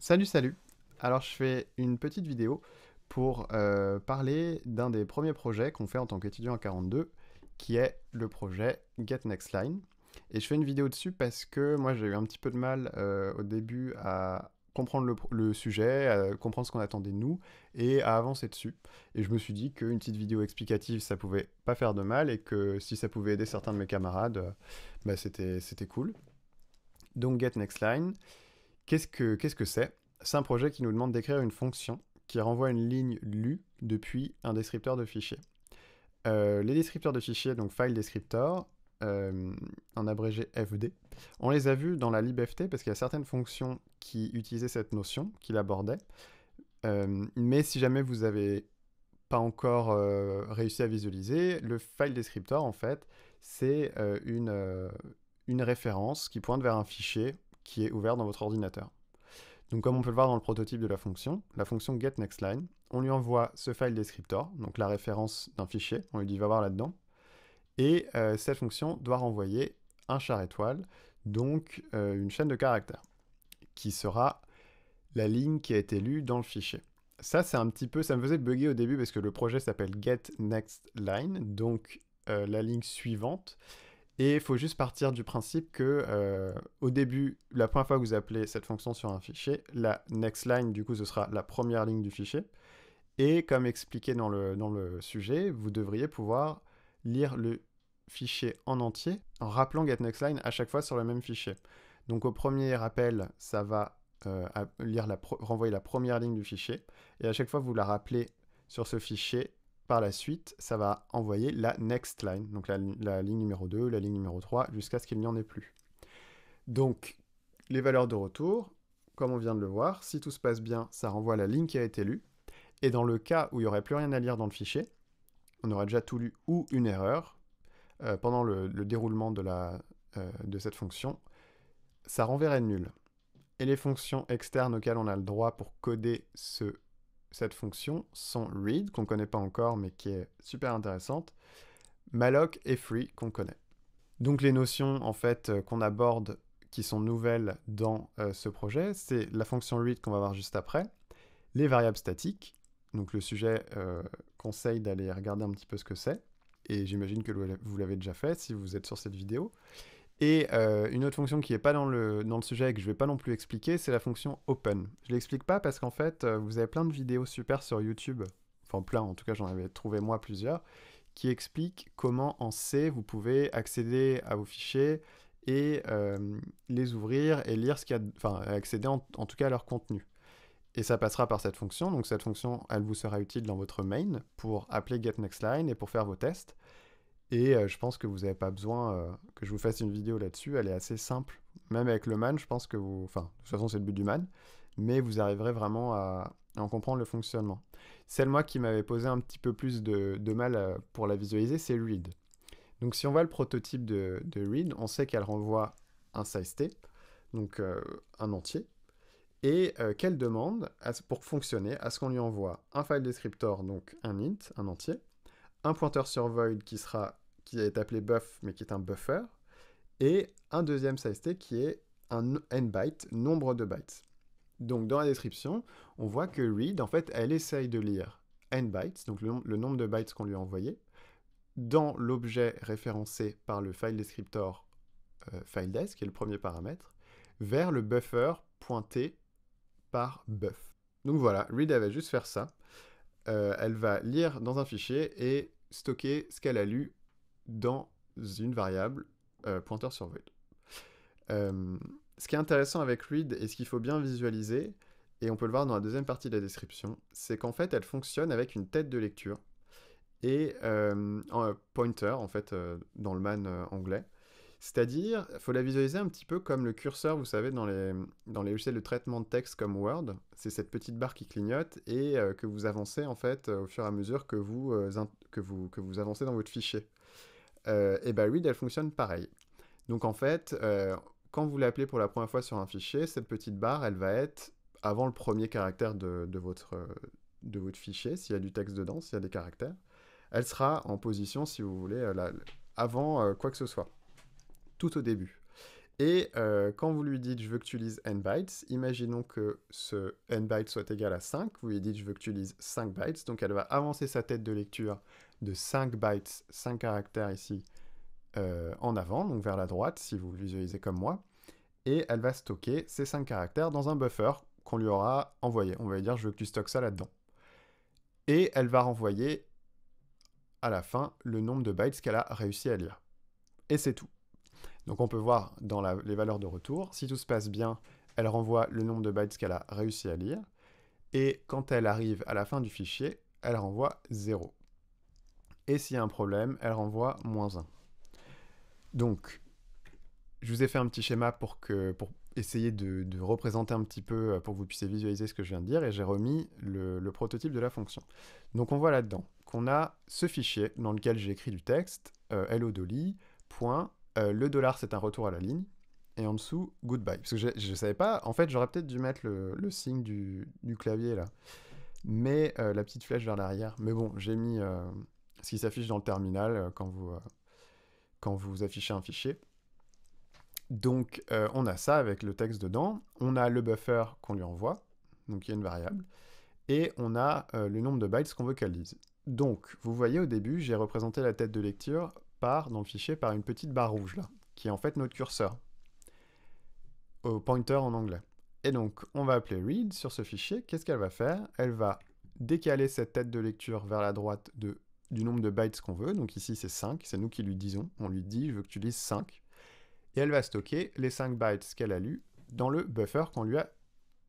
Salut, salut. Alors, je fais une petite vidéo pour euh, parler d'un des premiers projets qu'on fait en tant qu'étudiant en 42, qui est le projet Get Next Line. Et je fais une vidéo dessus parce que moi, j'ai eu un petit peu de mal euh, au début à comprendre le, sujet, à comprendre ce qu'on attendait de nous et à avancer dessus. Et je me suis dit qu'une petite vidéo explicative, ça pouvait pas faire de mal et que si ça pouvait aider certains de mes camarades, euh, bah, c'était cool. Donc, Get Next Line. Qu'est-ce que c'est C'est un projet qui nous demande d'écrire une fonction qui renvoie une ligne lue depuis un descripteur de fichiers. Euh, les descripteurs de fichiers, donc file descriptor, euh, en abrégé FD, on les a vus dans la libft parce qu'il y a certaines fonctions qui utilisaient cette notion, qui l'abordaient. Euh, mais si jamais vous n'avez pas encore réussi à visualiser, le file descriptor, en fait, c'est une, une référence qui pointe vers un fichier qui est ouvert dans votre ordinateur. Donc comme on peut le voir dans le prototype de la fonction, la fonction getNextLine, on lui envoie ce file descriptor, donc la référence d'un fichier, on lui dit va voir là-dedans, et euh, cette fonction doit renvoyer un char étoile, donc euh, une chaîne de caractères, qui sera la ligne qui a été lue dans le fichier. Ça, c'est un petit peu, ça me faisait bugger au début parce que le projet s'appelle getNextLine, donc euh, la ligne suivante, et il faut juste partir du principe que, euh, au début, la première fois que vous appelez cette fonction sur un fichier, la next line, du coup, ce sera la première ligne du fichier. Et comme expliqué dans le, dans le sujet, vous devriez pouvoir lire le fichier en entier en rappelant getNextLine à chaque fois sur le même fichier. Donc au premier appel, ça va euh, lire la renvoyer la première ligne du fichier. Et à chaque fois, vous la rappelez sur ce fichier par la suite, ça va envoyer la next line, donc la, ligne numéro 2, la ligne numéro 3, jusqu'à ce qu'il n'y en ait plus. Donc, les valeurs de retour, comme on vient de le voir, si tout se passe bien, ça renvoie la ligne qui a été lue, et dans le cas où il n'y aurait plus rien à lire dans le fichier, on aurait déjà tout lu ou une erreur, euh, pendant le, déroulement de, la, euh, de cette fonction, ça renverrait nul. Et les fonctions externes auxquelles on a le droit pour coder ce cette fonction sans read, qu'on ne connaît pas encore, mais qui est super intéressante, malloc et free, qu'on connaît. Donc les notions en fait euh, qu'on aborde qui sont nouvelles dans euh, ce projet, c'est la fonction read qu'on va voir juste après, les variables statiques, donc le sujet euh, conseille d'aller regarder un petit peu ce que c'est, et j'imagine que vous l'avez déjà fait si vous êtes sur cette vidéo, et euh, une autre fonction qui n'est pas dans le, sujet et que je ne vais pas non plus expliquer, c'est la fonction open. Je ne l'explique pas parce qu'en fait, euh, vous avez plein de vidéos super sur YouTube, enfin plein, en tout cas j'en avais trouvé moi plusieurs, qui expliquent comment en C vous pouvez accéder à vos fichiers et euh, les ouvrir et lire ce qu'il y a, enfin accéder en, en tout cas à leur contenu. Et ça passera par cette fonction, donc cette fonction elle vous sera utile dans votre main pour appeler getNextLine et pour faire vos tests. Et euh, je pense que vous n'avez pas besoin euh, que je vous fasse une vidéo là-dessus. Elle est assez simple. Même avec le man, je pense que vous. Enfin, de toute façon, c'est le but du man. Mais vous arriverez vraiment à, en comprendre le fonctionnement. Celle, moi, qui m'avait posé un petit peu plus de, mal euh, pour la visualiser, c'est Read. Donc, si on voit le prototype de, Read, on sait qu'elle renvoie un size T, donc un entier, et qu'elle demande, pour fonctionner, à ce qu'on lui envoie un file descriptor, donc un int, un entier, un pointeur sur void qui, sera, qui est appelé buff, mais qui est un buffer, et un deuxième sizet qui est un n-byte, nombre de bytes. Donc dans la description, on voit que read, en fait, elle essaye de lire n bytes, donc le, nombre de bytes qu'on lui a envoyé, dans l'objet référencé par le file descriptor euh, file desk, qui est le premier paramètre, vers le buffer pointé par buff. Donc voilà, read, avait juste faire ça. Euh, elle va lire dans un fichier et stocker ce qu'elle a lu dans une variable pointer euh, pointeur sur void. Euh, ce qui est intéressant avec read et ce qu'il faut bien visualiser, et on peut le voir dans la deuxième partie de la description, c'est qu'en fait elle fonctionne avec une tête de lecture et un pointer en fait dans le man anglais. C'est-à-dire, il faut la visualiser un petit peu comme le curseur, vous savez, dans les, dans les logiciels de traitement de texte comme Word. C'est cette petite barre qui clignote et euh, que vous avancez en fait euh, au fur et à mesure que vous, euh, que vous, que vous avancez dans votre fichier. et bien, bah, Read, elle fonctionne pareil. Donc en fait, quand vous l'appelez pour la première fois sur un fichier, cette petite barre, elle va être avant le premier caractère de, votre, de votre fichier, s'il y a du texte dedans, s'il y a des caractères. Elle sera en position, si vous voulez, avant quoi que ce soit tout au début. Et euh, quand vous lui dites je veux que tu lises n bytes, imaginons que ce n bytes soit égal à 5, vous lui dites je veux que tu lises 5 bytes, donc elle va avancer sa tête de lecture de 5 bytes, 5 caractères ici, euh, en avant, donc vers la droite, si vous visualisez comme moi, et elle va stocker ces 5 caractères dans un buffer qu'on lui aura envoyé. On va lui dire je veux que tu stockes ça là-dedans. Et elle va renvoyer à la fin le nombre de bytes qu'elle a réussi à lire. Et c'est tout. Donc on peut voir dans les valeurs de retour, si tout se passe bien, elle renvoie le nombre de bytes qu'elle a réussi à lire, et quand elle arrive à la fin du fichier, elle renvoie 0. Et s'il y a un problème, elle renvoie moins 1. Donc, je vous ai fait un petit schéma pour, essayer de, représenter un petit peu, pour que vous puissiez visualiser ce que je viens de dire, et j'ai remis le, prototype de la fonction. Donc on voit là-dedans qu'on a ce fichier dans lequel j'ai écrit du texte, hello euh, Dolly, euh, le dollar c'est un retour à la ligne, et en dessous, goodbye. Parce que je ne savais pas, en fait, j'aurais peut-être dû mettre le, signe du, clavier là, mais euh, la petite flèche vers l'arrière. Mais bon, j'ai mis euh, ce qui s'affiche dans le terminal quand, vous, quand vous affichez un fichier. Donc, on a ça avec le texte dedans, on a le buffer qu'on lui envoie, donc il y a une variable, et on a le nombre de bytes qu'on vocalise. Donc, vous voyez au début, j'ai représenté la tête de lecture par dans le fichier par une petite barre rouge, là, qui est en fait notre curseur, au pointer en anglais. Et donc, on va appeler read sur ce fichier. Qu'est-ce qu'elle va faire Elle va décaler cette tête de lecture vers la droite de, du nombre de bytes qu'on veut. Donc ici, c'est 5. C'est nous qui lui disons. On lui dit, je veux que tu lises 5. Et elle va stocker les 5 bytes qu'elle a lus dans le buffer qu'on lui a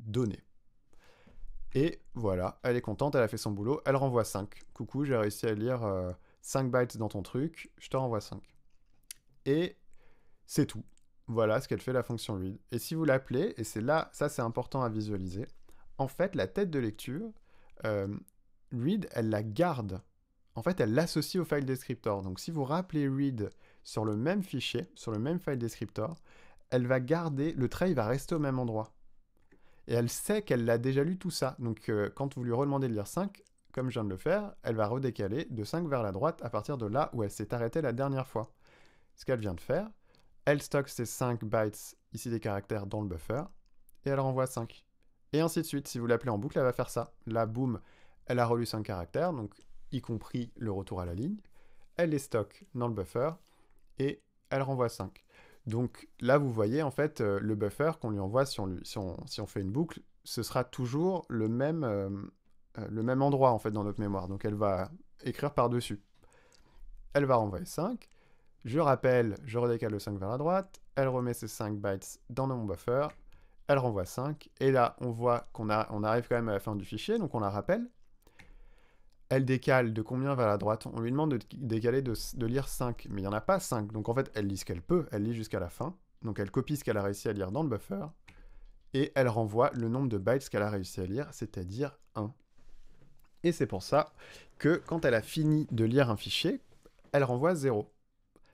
donné. Et voilà, elle est contente, elle a fait son boulot, elle renvoie 5. Coucou, j'ai réussi à lire... Euh, 5 bytes dans ton truc, je te renvoie 5. Et c'est tout. Voilà ce qu'elle fait la fonction read. Et si vous l'appelez, et c'est là, ça c'est important à visualiser, en fait la tête de lecture, euh, read, elle la garde. En fait, elle l'associe au file descriptor. Donc si vous rappelez read sur le même fichier, sur le même file descriptor, elle va garder, le trait va rester au même endroit. Et elle sait qu'elle l'a déjà lu tout ça. Donc euh, quand vous lui redemandez de lire 5, comme je viens de le faire, elle va redécaler de 5 vers la droite à partir de là où elle s'est arrêtée la dernière fois. Ce qu'elle vient de faire, elle stocke ses 5 bytes, ici des caractères, dans le buffer, et elle renvoie 5. Et ainsi de suite, si vous l'appelez en boucle, elle va faire ça. Là, boum, elle a relu 5 caractères, donc y compris le retour à la ligne, elle les stocke dans le buffer, et elle renvoie 5. Donc là, vous voyez, en fait, euh, le buffer qu'on lui envoie si on, fait une boucle, ce sera toujours le même... Euh, euh, le même endroit en fait dans notre mémoire. Donc elle va écrire par-dessus. Elle va renvoyer 5. Je rappelle, je redécale le 5 vers la droite. Elle remet ses 5 bytes dans mon buffer. Elle renvoie 5. Et là, on voit qu'on on arrive quand même à la fin du fichier, donc on la rappelle. Elle décale de combien vers la droite On lui demande de décaler, de, de lire 5. Mais il n'y en a pas 5. Donc en fait, elle lit ce qu'elle peut. Elle lit jusqu'à la fin. Donc elle copie ce qu'elle a réussi à lire dans le buffer. Et elle renvoie le nombre de bytes qu'elle a réussi à lire, c'est-à-dire 1. Et c'est pour ça que quand elle a fini de lire un fichier, elle renvoie 0.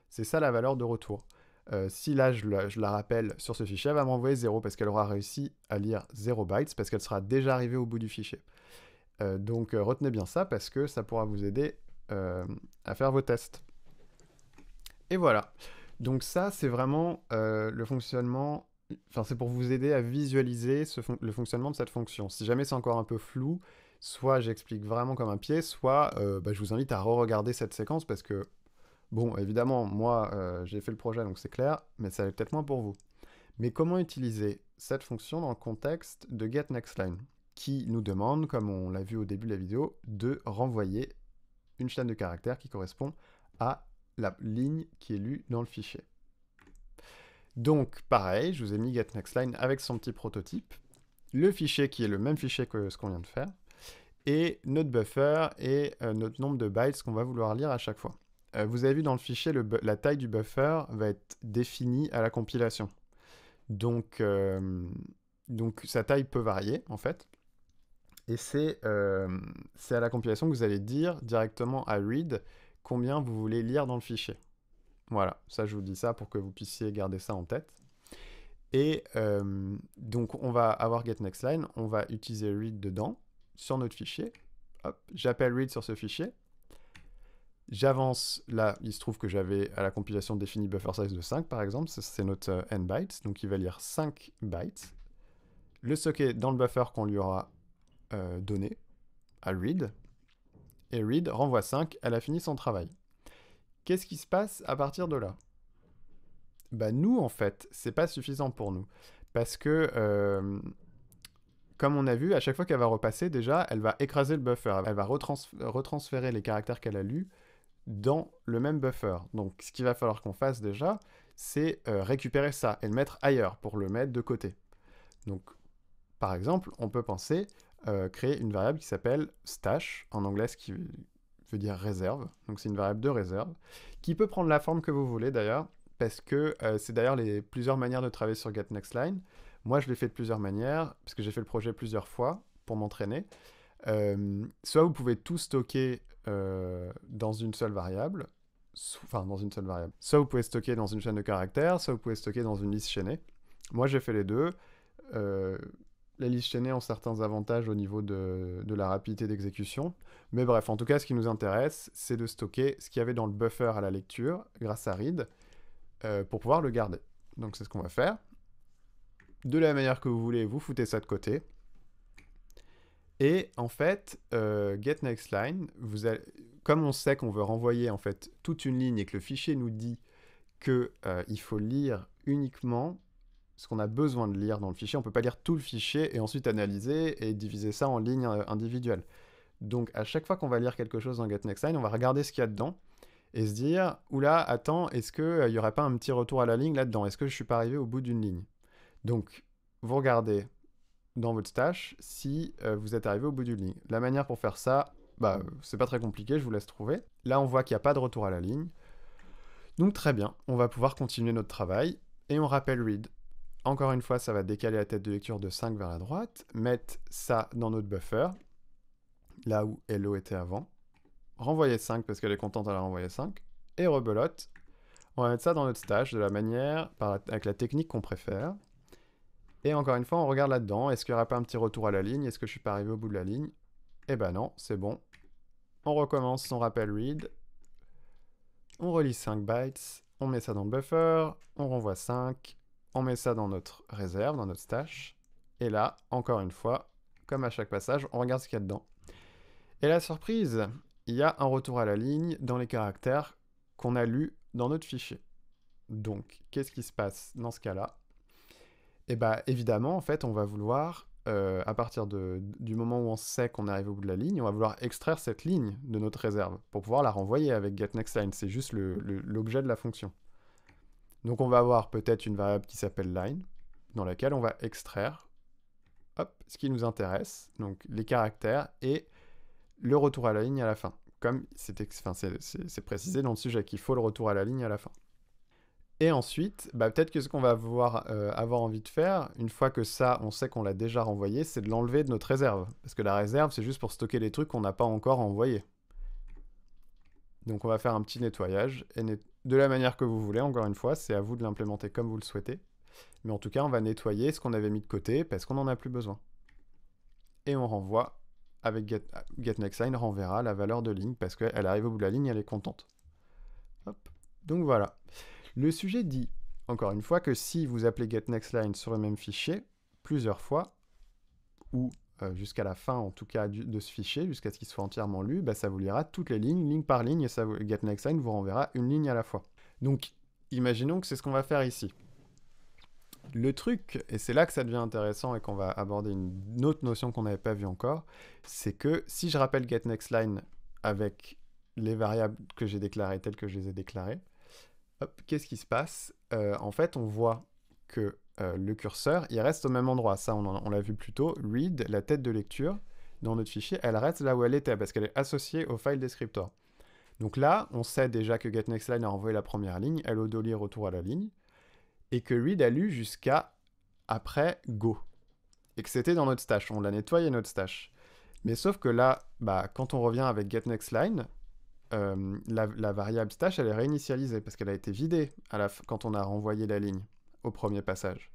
C'est ça la valeur de retour. Euh, si là je la, rappelle sur ce fichier, elle va m'envoyer 0 parce qu'elle aura réussi à lire 0 bytes parce qu'elle sera déjà arrivée au bout du fichier. Euh, donc euh, retenez bien ça parce que ça pourra vous aider à faire vos tests. Et voilà. Donc ça c'est vraiment le fonctionnement, enfin c'est pour vous aider à visualiser le fonctionnement de cette fonction. Si jamais c'est encore un peu flou, Soit j'explique vraiment comme un pied, soit euh, bah, je vous invite à re-regarder cette séquence parce que, bon, évidemment, moi, euh, j'ai fait le projet, donc c'est clair, mais ça va peut-être moins pour vous. Mais comment utiliser cette fonction dans le contexte de GetNextLine, qui nous demande, comme on l'a vu au début de la vidéo, de renvoyer une chaîne de caractères qui correspond à la ligne qui est lue dans le fichier. Donc pareil, je vous ai mis GetNextLine avec son petit prototype, le fichier qui est le même fichier que ce qu'on vient de faire, et notre buffer et euh, notre nombre de bytes qu'on va vouloir lire à chaque fois. Euh, vous avez vu dans le fichier, la taille du buffer va être définie à la compilation. Donc, euh, donc sa taille peut varier en fait. Et c'est à la compilation que vous allez dire directement à read combien vous voulez lire dans le fichier. Voilà, ça je vous dis ça pour que vous puissiez garder ça en tête. Et donc on va avoir get next line, on va utiliser read dedans, sur notre fichier. J'appelle read sur ce fichier. J'avance, là, il se trouve que j'avais à la compilation défini buffer size de 5, par exemple, c'est notre euh, n bytes, donc il va lire 5 bytes, le socket dans le buffer qu'on lui aura euh, donné, à read, et read renvoie 5, elle a fini son travail. Qu'est-ce qui se passe à partir de là bah, nous, en fait, c'est pas suffisant pour nous, parce que... Euh, comme on a vu, à chaque fois qu'elle va repasser, déjà, elle va écraser le buffer. Elle va retransférer les caractères qu'elle a lus dans le même buffer. Donc, ce qu'il va falloir qu'on fasse déjà, c'est euh, récupérer ça et le mettre ailleurs pour le mettre de côté. Donc, par exemple, on peut penser euh, créer une variable qui s'appelle stash, en anglais ce qui veut dire réserve. Donc, c'est une variable de réserve qui peut prendre la forme que vous voulez d'ailleurs, parce que euh, c'est d'ailleurs les plusieurs manières de travailler sur GetNextLine. Moi, je l'ai fait de plusieurs manières, parce que j'ai fait le projet plusieurs fois pour m'entraîner. Euh, soit vous pouvez tout stocker euh, dans une seule variable, enfin dans une seule variable. Soit vous pouvez stocker dans une chaîne de caractères, soit vous pouvez stocker dans une liste chaînée. Moi, j'ai fait les deux. Euh, les listes chaînées ont certains avantages au niveau de, la rapidité d'exécution. Mais bref, en tout cas, ce qui nous intéresse, c'est de stocker ce qu'il y avait dans le buffer à la lecture grâce à read pour pouvoir le garder. Donc c'est ce qu'on va faire de la manière que vous voulez, vous foutez ça de côté. Et en fait, euh, getNextLine, vous comme on sait qu'on veut renvoyer en fait toute une ligne et que le fichier nous dit qu'il euh, faut lire uniquement ce qu'on a besoin de lire dans le fichier, on ne peut pas lire tout le fichier et ensuite analyser et diviser ça en lignes euh, individuelles. Donc à chaque fois qu'on va lire quelque chose dans getNextLine, on va regarder ce qu'il y a dedans et se dire, oula, attends, est-ce qu'il n'y y aurait pas un petit retour à la ligne là-dedans Est-ce que je ne suis pas arrivé au bout d'une ligne donc, vous regardez dans votre stash si euh, vous êtes arrivé au bout d'une ligne. La manière pour faire ça, bah, c'est pas très compliqué, je vous laisse trouver. Là, on voit qu'il n'y a pas de retour à la ligne. Donc très bien, on va pouvoir continuer notre travail et on rappelle read. Encore une fois, ça va décaler la tête de lecture de 5 vers la droite, mettre ça dans notre buffer, là où hello était avant, renvoyer 5 parce qu'elle est contente, à la renvoyer 5, et rebelote. On va mettre ça dans notre stash de la manière, avec la technique qu'on préfère. Et encore une fois, on regarde là-dedans. Est-ce qu'il n'y aura pas un petit retour à la ligne Est-ce que je suis pas arrivé au bout de la ligne Eh ben non, c'est bon. On recommence son rappel read. On relit 5 bytes. On met ça dans le buffer. On renvoie 5. On met ça dans notre réserve, dans notre stash. Et là, encore une fois, comme à chaque passage, on regarde ce qu'il y a dedans. Et la surprise, il y a un retour à la ligne dans les caractères qu'on a lus dans notre fichier. Donc, qu'est-ce qui se passe dans ce cas-là et eh bah ben, évidemment, en fait, on va vouloir, euh, à partir du moment où on sait qu'on arrive au bout de la ligne, on va vouloir extraire cette ligne de notre réserve pour pouvoir la renvoyer avec getNextLine. C'est juste l'objet de la fonction. Donc on va avoir peut-être une variable qui s'appelle line, dans laquelle on va extraire ce qui nous intéresse, donc les caractères et le retour à la ligne à la fin. Comme c'est précisé dans le sujet qu'il faut le retour à la ligne à la fin. Et ensuite, bah, peut-être que ce qu'on va euh, avoir, envie de faire, une fois que ça, on sait qu'on l'a déjà renvoyé, c'est de l'enlever de notre réserve. Parce que la réserve, c'est juste pour stocker les trucs qu'on n'a pas encore envoyés. Donc on va faire un petit nettoyage, de la manière que vous voulez, encore une fois, c'est à vous de l'implémenter comme vous le souhaitez. Mais en tout cas, on va nettoyer ce qu'on avait mis de côté, parce qu'on n'en a plus besoin. Et on renvoie, avec get, on renverra la valeur de ligne, parce qu'elle arrive au bout de la ligne, elle est contente. Donc voilà. Le sujet dit, encore une fois, que si vous appelez getNextLine sur le même fichier, plusieurs fois, ou euh, jusqu'à la fin en tout cas de ce fichier, jusqu'à ce qu'il soit entièrement lu, bah, ça vous lira toutes les lignes, ligne par ligne, et getNextLine vous renverra une ligne à la fois. Donc, imaginons que c'est ce qu'on va faire ici. Le truc, et c'est là que ça devient intéressant et qu'on va aborder une autre notion qu'on n'avait pas vue encore, c'est que si je rappelle getNextLine avec les variables que j'ai déclarées telles que je les ai déclarées, qu'est-ce qui se passe euh, En fait, on voit que euh, le curseur, il reste au même endroit. Ça, on, l'a vu plus tôt. Read, la tête de lecture, dans notre fichier, elle reste là où elle était, parce qu'elle est associée au file descriptor. Donc là, on sait déjà que getNextLine a envoyé la première ligne, Elle dû lire retour à la ligne, et que read a lu jusqu'à après go, et que c'était dans notre stash, on l'a nettoyé notre stash. Mais sauf que là, bah, quand on revient avec getNextLine, euh, la, variable stash, elle est réinitialisée parce qu'elle a été vidée quand on a renvoyé la ligne au premier passage.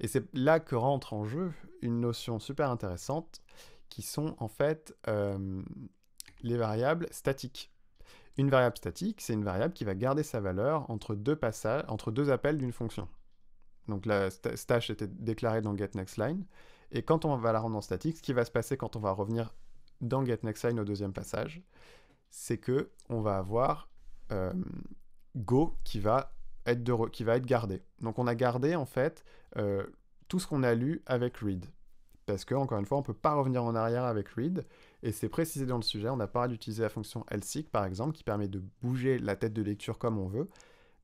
Et c'est là que rentre en jeu une notion super intéressante qui sont en fait euh, les variables statiques. Une variable statique, c'est une variable qui va garder sa valeur entre deux, passages, entre deux appels d'une fonction. Donc la stash était déclarée dans getNextLine. Et quand on va la rendre en statique, ce qui va se passer quand on va revenir dans getNextLine au deuxième passage, c'est que on va avoir euh, Go qui va, être qui va être gardé. Donc on a gardé en fait euh, tout ce qu'on a lu avec Read. Parce que, encore une fois, on ne peut pas revenir en arrière avec Read, et c'est précisé dans le sujet, on n'a pas d'utiliser la fonction LSIC par exemple, qui permet de bouger la tête de lecture comme on veut.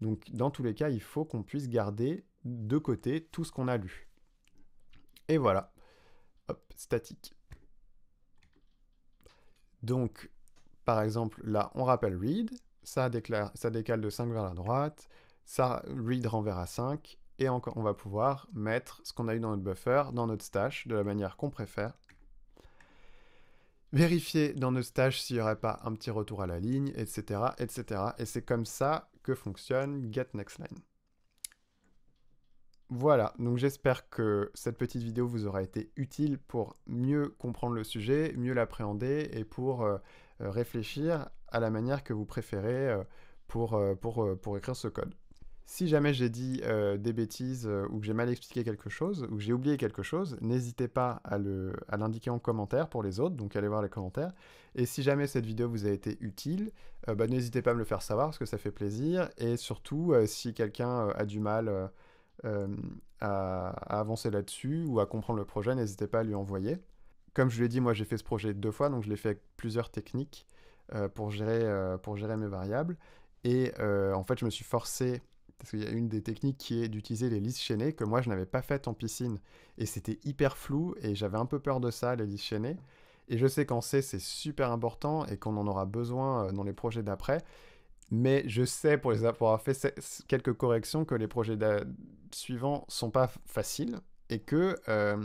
Donc dans tous les cas, il faut qu'on puisse garder de côté tout ce qu'on a lu. Et voilà. Hop, statique. Donc, par exemple, là, on rappelle read, ça, déclare, ça décale de 5 vers la droite, ça, read renverra 5, et encore, on va pouvoir mettre ce qu'on a eu dans notre buffer, dans notre stash, de la manière qu'on préfère. Vérifier dans notre stash s'il n'y aurait pas un petit retour à la ligne, etc. etc. Et c'est comme ça que fonctionne getNextLine. Voilà, donc j'espère que cette petite vidéo vous aura été utile pour mieux comprendre le sujet, mieux l'appréhender et pour... Euh, euh, réfléchir à la manière que vous préférez euh, euh, pour, écrire ce code. Si jamais j'ai dit des bêtises ou que j'ai mal expliqué quelque chose ou que j'ai oublié quelque chose, n'hésitez pas à l'indiquer en commentaire pour les autres, donc allez voir les commentaires. Et si jamais cette vidéo vous a été utile, bah, n'hésitez pas à me le faire savoir parce que ça fait plaisir. Et surtout, si quelqu'un a du mal à avancer là-dessus ou à comprendre le projet, n'hésitez pas à lui envoyer comme je l'ai dit, moi j'ai fait ce projet deux fois, donc je l'ai fait avec plusieurs techniques euh, pour, gérer, euh, pour gérer mes variables. Et euh, en fait, je me suis forcé, parce qu'il y a une des techniques qui est d'utiliser les listes chaînées que moi je n'avais pas faites en piscine. Et c'était hyper flou et j'avais un peu peur de ça, les listes chaînées. Et je sais qu'en C, c'est super important et qu'on en aura besoin dans les projets d'après. Mais je sais, pour, les, avoir fait quelques corrections, que les projets suivants sont pas faciles et que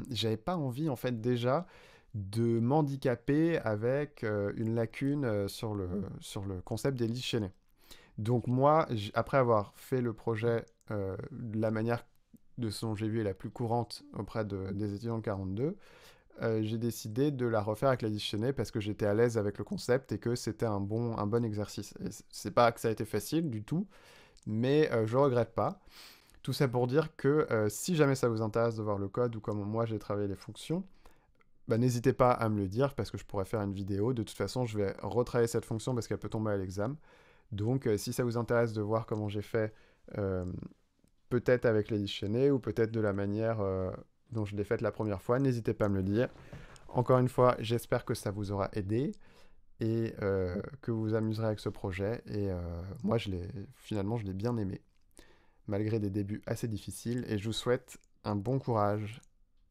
j'avais pas envie, en fait, déjà de m'handicaper avec euh, une lacune euh, mmh. sur le, concept des listes chaînées. Donc moi, après avoir fait le projet euh, de la manière de ce dont j'ai vu est la plus courante auprès mmh. des étudiants de 42, j'ai décidé de la refaire avec la liste chaînée parce que j'étais à l'aise avec le concept et que c'était un bon, un bon exercice. C'est pas que ça a été facile du tout, mais je regrette pas. Tout ça pour dire que si jamais ça vous intéresse de voir le code ou comment moi j'ai travaillé les fonctions, bah, n'hésitez pas à me le dire parce que je pourrais faire une vidéo. De toute façon, je vais retravailler cette fonction parce qu'elle peut tomber à l'examen. Donc, euh, si ça vous intéresse de voir comment j'ai fait, euh, peut-être avec les ou peut-être de la manière euh, dont je l'ai faite la première fois, n'hésitez pas à me le dire. Encore une fois, j'espère que ça vous aura aidé et que vous vous amuserez avec ce projet. Et moi, je finalement, je l'ai bien aimé, malgré des débuts assez difficiles. Et je vous souhaite un bon courage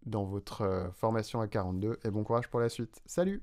dans votre euh, formation à 42 et bon courage pour la suite. Salut